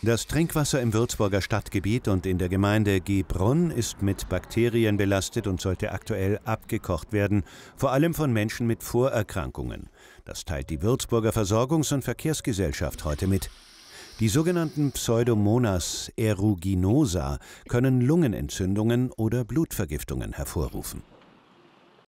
Das Trinkwasser im Würzburger Stadtgebiet und in der Gemeinde Gebrunn ist mit Bakterien belastet und sollte aktuell abgekocht werden, vor allem von Menschen mit Vorerkrankungen. Das teilt die Würzburger Versorgungs- und Verkehrsgesellschaft heute mit. Die sogenannten Pseudomonas aeruginosa können Lungenentzündungen oder Blutvergiftungen hervorrufen.